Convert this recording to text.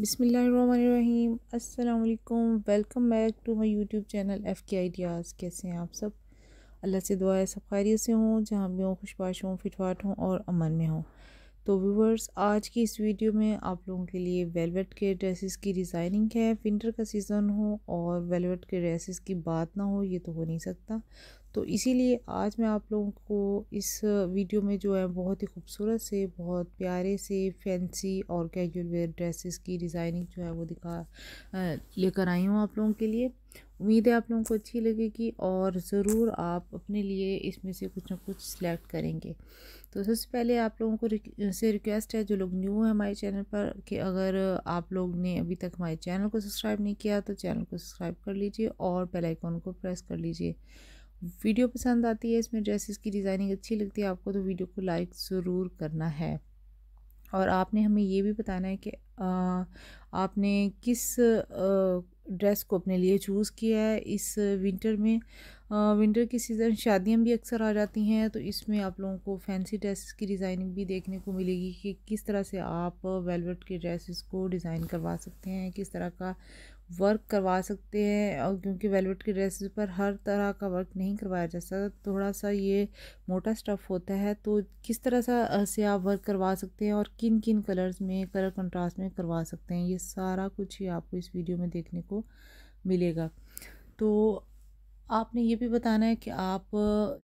बिसमीम welcome back to my YouTube channel F K ideas कैसे हैं आप सब अल्लाह से दुआ सफ़ारी से हों जहाँ भी हों खुशबाश हों फिटवाट हों और अमन में हों तो व्यूवर्स आज की इस वीडियो में आप लोगों के लिए वेलवेट के ड्रेसेस की डिज़ाइनिंग है विंटर का सीज़न हो और वेलवेट के ड्रेसेस की बात ना हो ये तो हो नहीं सकता तो इसीलिए आज मैं आप लोगों को इस वीडियो में जो है बहुत ही खूबसूरत से बहुत प्यारे से फैंसी और कैजुअल वेयर ड्रेसेस की डिज़ाइनिंग जो है वो दिखा लेकर आई हूँ आप लोगों के लिए उम्मीद है आप लोगों को अच्छी लगेगी और ज़रूर आप अपने लिए इसमें से कुछ ना कुछ सिलेक्ट करेंगे तो सबसे पहले आप लोगों को से रिक्वेस्ट है जो लोग न्यू हैं हमारे चैनल पर कि अगर आप लोग ने अभी तक हमारे चैनल को सब्सक्राइब नहीं किया तो चैनल को सब्सक्राइब कर लीजिए और बेल आइकॉन को प्रेस कर लीजिए वीडियो पसंद आती है इसमें ड्रेसेस की डिज़ाइनिंग अच्छी लगती है आपको तो वीडियो को लाइक ज़रूर करना है और आपने हमें ये भी बताना है कि आ, आपने किस आ, ड्रेस को अपने लिए चूज़ किया है इस विंटर में विंटर की सीज़न शादियां भी अक्सर आ जाती हैं तो इसमें आप लोगों को फैंसी ड्रेसेस की डिज़ाइनिंग भी देखने को मिलेगी कि किस तरह से आप वेलवेट के ड्रेसेस को डिज़ाइन करवा सकते हैं किस तरह का वर्क करवा सकते हैं और क्योंकि वेलवेट के ड्रेसेस पर हर तरह का वर्क नहीं करवाया जा सकता थोड़ा सा ये मोटा स्टफ़ होता है तो किस तरह सा से आप वर्क करवा सकते हैं और किन किन कलर्स में कलर कंट्रास्ट में करवा सकते हैं ये सारा कुछ ही आपको इस वीडियो में देखने को मिलेगा तो आपने ये भी बताना है कि आप